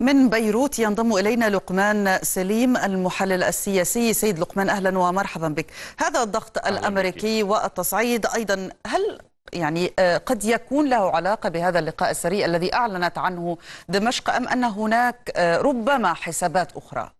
من بيروت ينضم إلينا لقمان سليم المحلل السياسي سيد لقمان أهلا ومرحبا بك هذا الضغط الأمريكي والتصعيد أيضا هل يعني آه، قد يكون له علاقة بهذا اللقاء السريع الذي أعلنت عنه دمشق أم أن هناك آه، ربما حسابات أخرى؟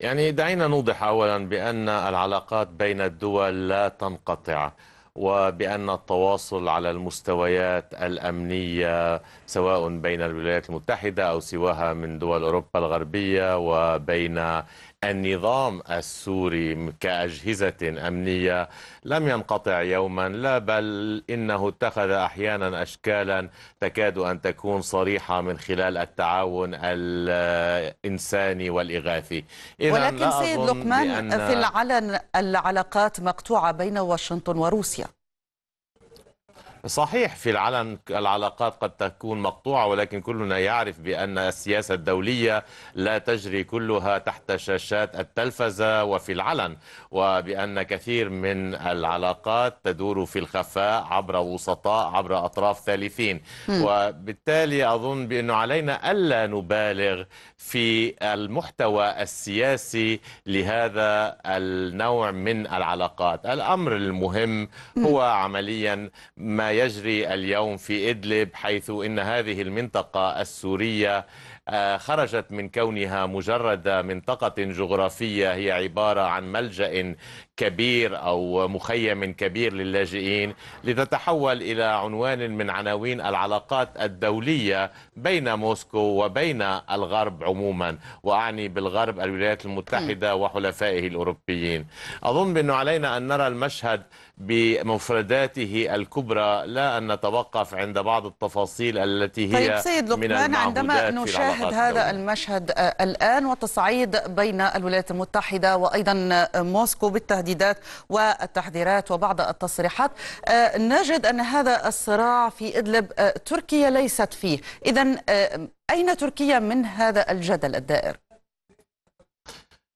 يعني دعينا نوضح أولا بأن العلاقات بين الدول لا تنقطع وبأن التواصل على المستويات الأمنية سواء بين الولايات المتحدة أو سواها من دول أوروبا الغربية وبين النظام السوري كأجهزة أمنية لم ينقطع يوما لا بل إنه اتخذ أحيانا أشكالا تكاد أن تكون صريحة من خلال التعاون الإنساني والإغاثي ولكن سيد لقمان في العلن العلاقات مقطوعة بين واشنطن وروسيا صحيح في العلن العلاقات قد تكون مقطوعة ولكن كلنا يعرف بأن السياسة الدولية لا تجري كلها تحت شاشات التلفزة وفي العلن وبأن كثير من العلاقات تدور في الخفاء عبر وسطاء عبر أطراف ثالثين وبالتالي أظن بأنه علينا ألا نبالغ في المحتوى السياسي لهذا النوع من العلاقات الأمر المهم هو عمليا ما يجري اليوم في إدلب حيث إن هذه المنطقة السورية آه، خرجت من كونها مجرد منطقة جغرافية هي عبارة عن ملجأ كبير أو مخيم كبير للاجئين لتتحول إلى عنوان من عناوين العلاقات الدولية بين موسكو وبين الغرب عموما وأعني بالغرب الولايات المتحدة وحلفائه الأوروبيين أظن بأنه علينا أن نرى المشهد بمفرداته الكبرى لا أن نتوقف عند بعض التفاصيل التي هي طيب سيد لقمان من عندما نشاهد نشاهد هذا المشهد آه، الآن والتصعيد بين الولايات المتحدة وأيضا آه، موسكو بالتهديدات والتحذيرات وبعض التصريحات آه، نجد أن هذا الصراع في إدلب تركيا ليست فيه إذا أين تركيا من هذا الجدل الدائر؟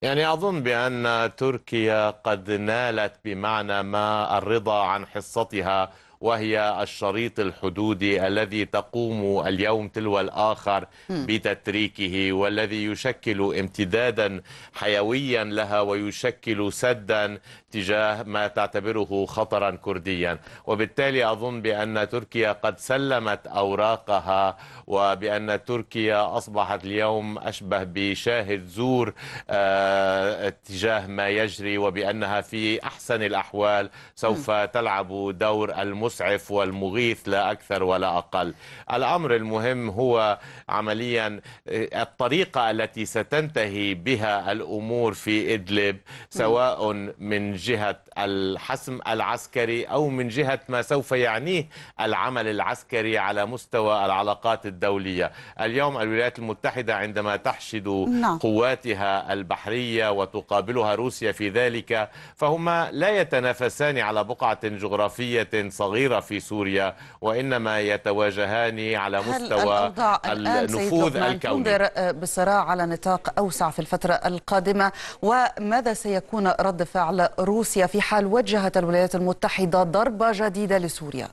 يعني أظن بأن تركيا قد نالت بمعنى ما الرضا عن حصتها وهي الشريط الحدودي الذي تقوم اليوم تلو الآخر بتتريكه والذي يشكل امتدادا حيويا لها ويشكل سدا تجاه ما تعتبره خطرا كرديا وبالتالي أظن بأن تركيا قد سلمت أوراقها وبأن تركيا أصبحت اليوم أشبه بشاهد زور آه، تجاه ما يجري وبأنها في أحسن الأحوال سوف تلعب دور المدن المسعف والمغيث لا أكثر ولا أقل الأمر المهم هو عمليا آه، الطريقة التي ستنتهي بها الأمور في إدلب سواء من جهة الحسم العسكري أو من جهة ما سوف يعنيه العمل العسكري على مستوى العلاقات الدولية اليوم الولايات المتحدة عندما تحشد نعم. قواتها البحرية وتقابلها روسيا في ذلك فهما لا يتنافسان على بقعة جغرافية صغيرة الصغيرة في سوريا وإنما يتواجهان على مستوى النفوذ الكوني آه، بصراع على نطاق أوسع في الفترة القادمة وماذا سيكون رد فعل روسيا في حال وجهت الولايات المتحدة ضربة جديدة لسوريا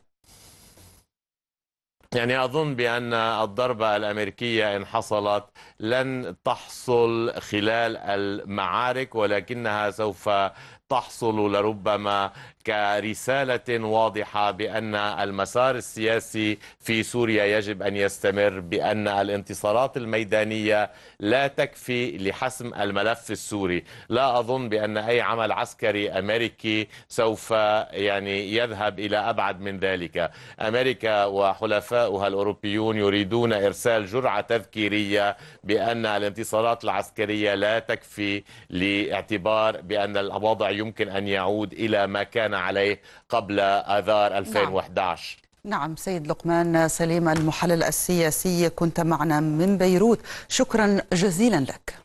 يعني أظن بأن الضربة الأمريكية إن حصلت لن تحصل خلال المعارك ولكنها سوف تحصل لربما كرسالة واضحة بأن المسار السياسي في سوريا يجب أن يستمر بأن الانتصارات الميدانية لا تكفي لحسم الملف السوري لا أظن بأن أي عمل عسكري أمريكي سوف يعني يذهب إلى أبعد من ذلك أمريكا وحلفاء زملائها الأوروبيون يريدون إرسال جرعة تذكيرية بأن الانتصارات العسكرية لا تكفي لاعتبار بأن الوضع يمكن أن يعود إلى ما كان عليه قبل آذار 2011 نعم. نعم سيد لقمان سليم المحلل السياسي كنت معنا من بيروت شكرا جزيلا لك